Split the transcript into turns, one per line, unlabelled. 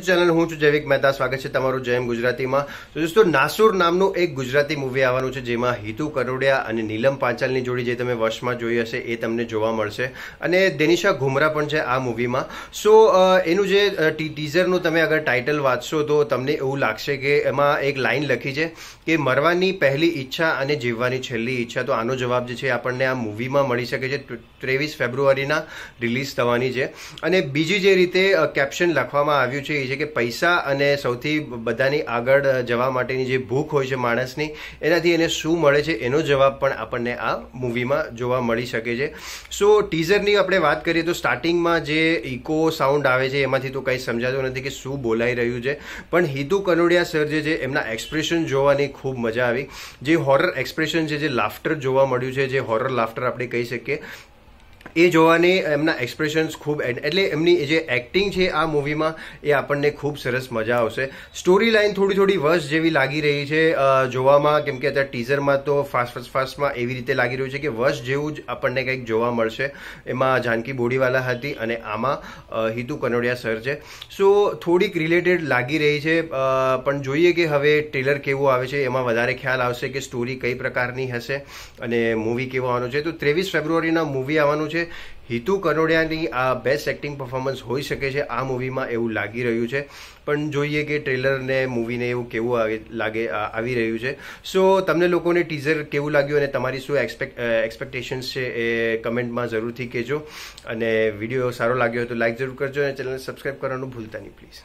channel હું છું જૈવિક મહેતા સ્વાગત છે તમારું જયમ ગુજરાતીમાં તો દોસ્તો નાસુર નામનું એક ગુજરાતી મૂવી આવવાનું છે જેમાં હિતુ કરોડિયા અને નીલમ પાંચાલની જોડી જે તમે વર્ષમાં જોઈ હશે એ તમને જોવા મળશે અને દેનિશા ઘુમરા પણ છે આ મૂવીમાં સો એનું જે ટીઝરનું તમે અગર ટાઇટલ વાંચશો તો તમને એવું લાગશે કે એમાં એક લાઇન લખી છે કે મરવાની પહેલી ઈચ્છા અને જીવવાની છેલ્લી ઈચ્છા તો આનો જવાબ જે છે આપણને આ મૂવીમાં મળી શકે છે ત્રેવીસ ફેબ્રુઆરીના રિલીઝ થવાની છે અને બીજી જે રીતે કેપ્શન લખવામાં આવ્યું છે છે એ છે કે પૈસા અને સૌથી બધાની આગળ જવા માટેની જે ભૂખ હોય છે માણસની એનાથી એને શું મળે છે એનો જવાબ પણ આપણને આ મૂવીમાં જોવા મળી શકે છે સો ટીઝરની આપણે વાત કરીએ તો સ્ટાર્ટિંગમાં જે ઇકો સાઉન્ડ આવે છે એમાંથી તો કંઈ સમજાતું નથી કે શું બોલાઈ રહ્યું છે પણ હિતુ કનોડિયા સર જે છે એમના એક્સપ્રેશન જોવાની ખૂબ મજા આવી જે હોરર એક્સપ્રેશન છે જે લાફ્ટર જોવા મળ્યું છે જે હોરર લાફ્ટર આપણે કહી શકીએ એ જોવાની એમના એક્સપ્રેશન્સ ખૂબ એટલે એમની જે એક્ટિંગ છે આ મૂવીમાં એ આપણને ખૂબ સરસ મજા આવશે સ્ટોરી લાઇન થોડી થોડી વર્ષ જેવી લાગી રહી છે જોવામાં કેમ કે અત્યારે ટીઝરમાં તો ફાસ્ટ ફાસ્ટ ફાસ્ટમાં એવી રીતે લાગી રહ્યું છે કે વર્ષ જેવું જ આપણને કંઈક જોવા મળશે એમાં જાનકી બોડીવાલા હતી અને આમાં હિતુ કનોડિયા સર છે સો થોડીક રિલેટેડ લાગી રહી છે પણ જોઈએ કે હવે ટ્રેલર કેવું આવે છે એમાં વધારે ખ્યાલ આવશે કે સ્ટોરી કઈ પ્રકારની હશે અને મૂવી કેવું આવવાનું છે તો ત્રેવીસ ફેબ્રુઆરીના મૂવી આવવાનું છે છે હિતુ કનોડિયાની આ બેસ્ટ એક્ટિંગ પરફોર્મન્સ હોઈ શકે છે આ મૂવીમાં એવું લાગી રહ્યું છે પણ જોઈએ કે ટ્રેલરને મૂવીને એવું કેવું લાગે આવી રહ્યું છે સો તમને લોકોને ટીઝર કેવું લાગ્યું અને તમારી શું એક્સપેક્ટ એક્સપેક્ટેશન્સ છે એ કમેન્ટમાં જરૂરથી કહેજો અને વિડીયો સારો લાગ્યો હોય તો લાઇક જરૂર કરજો અને ચેનલને સબસ્ક્રાઈબ કરવાનું ભૂલતા નહીં પ્લીઝ